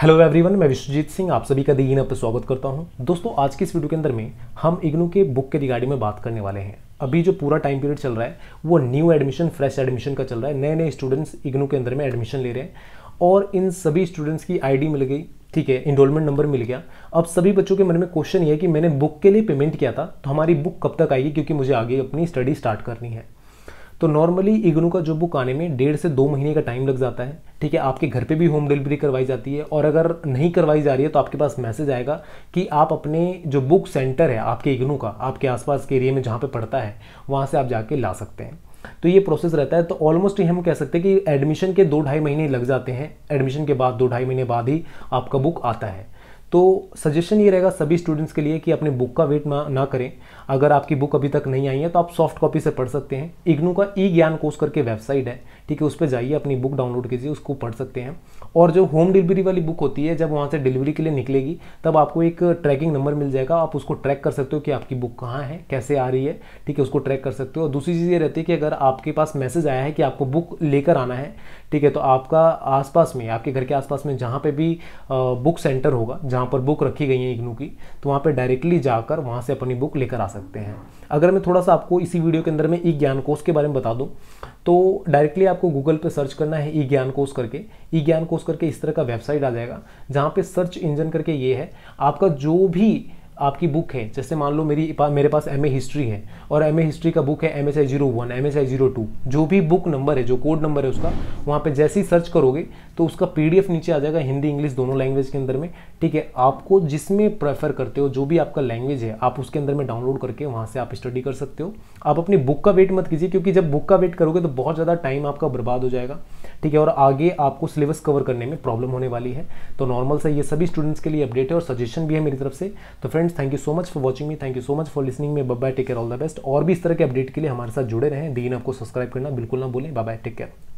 hello everyone मैं विश्वजीत सिंह आप सभी का दीन आप स्वागत करता हूं दोस्तों आज की इस वीडियो के अंदर में हम इग्नू के बुक के रिगार्डिंग में बात करने वाले हैं अभी जो पूरा टाइम पीरियड चल रहा है वो न्यू एडमिशन फ्रेश एडमिशन का चल रहा है नए नए स्टूडेंट्स इग्नू के अंदर में एडमिशन ले रहे हैं और इन सभी स्टूडेंट्स की आई मिल गई ठीक है इनरोलमेंट नंबर मिल गया अब सभी बच्चों के मन में क्वेश्चन ये है कि मैंने बुक के लिए पेमेंट किया था तो हमारी बुक कब तक आएगी क्योंकि मुझे आगे अपनी स्टडी स्टार्ट करनी है तो नॉर्मली इग्नू का जो बुक आने में डेढ़ से दो महीने का टाइम लग जाता है ठीक है आपके घर पे भी होम डिलीवरी करवाई जाती है और अगर नहीं करवाई जा रही है तो आपके पास मैसेज आएगा कि आप अपने जो बुक सेंटर है आपके इग्नू का आपके आसपास के एरिया में जहाँ पे पड़ता है वहाँ से आप जाके ला सकते हैं तो ये प्रोसेस रहता है तो ऑलमोस्ट हम कह सकते हैं कि एडमिशन के दो ढाई महीने लग जाते हैं एडमिशन के बाद दो ढाई महीने बाद ही आपका बुक आता है तो सजेशन ये रहेगा सभी स्टूडेंट्स के लिए कि अपने बुक का वेट ना ना करें अगर आपकी बुक अभी तक नहीं आई है तो आप सॉफ्ट कॉपी से पढ़ सकते हैं इग्नू का ई ज्ञान कोर्स करके वेबसाइट है ठीक है उस पर जाइए अपनी बुक डाउनलोड कीजिए उसको पढ़ सकते हैं और जो होम डिलीवरी वाली बुक होती है जब वहाँ से डिलीवरी के लिए निकलेगी तब आपको एक ट्रैकिंग नंबर मिल जाएगा आप उसको ट्रैक कर सकते हो कि आपकी बुक कहाँ है कैसे आ रही है ठीक है उसको ट्रैक कर सकते हो और दूसरी चीज़ ये रहती है कि अगर आपके पास मैसेज आया है कि आपको बुक लेकर आना है ठीक है तो आपका आसपास में आपके घर के आसपास में जहाँ पर भी बुक सेंटर होगा जहाँ पर बुक रखी गई है इग्नू की तो वहाँ पर डायरेक्टली जाकर वहाँ से अपनी बुक लेकर आ सकते हैं अगर मैं थोड़ा सा आपको इसी वीडियो के अंदर में ई ज्ञान कोर्स के बारे में बता दूँ तो डायरेक्टली आपको गूगल पे सर्च करना है ई ज्ञान कोर्स करके ई ज्ञान कोर्स करके इस तरह का वेबसाइट आ जाएगा जहाँ पे सर्च इंजन करके ये है आपका जो भी आपकी बुक है जैसे मान लो मेरी मेरे पास एम हिस्ट्री है और एम हिस्ट्री का बुक है M S I zero one M S I zero two जो भी बुक नंबर है जो कोड नंबर है उसका वहाँ पे जैसे ही सर्च करोगे तो उसका एफ नीचे आ जाएगा हिंदी इंग्लिश दोनों लैंग्वेज के अंदर में ठीक है आपको जिसमें प्रेफर करते हो जो भी आपका लैंग्वेज है आप उसके अंदर में डाउनलोड करके वहाँ से आप स्टडी कर सकते हो आप अपनी बुक का वेट मत कीजिए क्योंकि जब बुक का वेट करोगे तो बहुत ज़्यादा टाइम आपका बर्बाद हो जाएगा ठीक है और आगे आपको सिलेबस कवर करने में प्रॉब्लम होने वाली है तो नॉर्मल से ये सभी स्टूडेंट्स के लिए अपडेट है और सजेशन भी है मेरी तरफ से तो friends friends thank you so much for watching me thank you so much for listening में bye take care all the best और भी इस तरह के अपडेट के लिए हमारे साथ जुड़े रहें दिन आपको सब्सक्राइब करना बिल्कुल ना भूलें बाय टेक केयर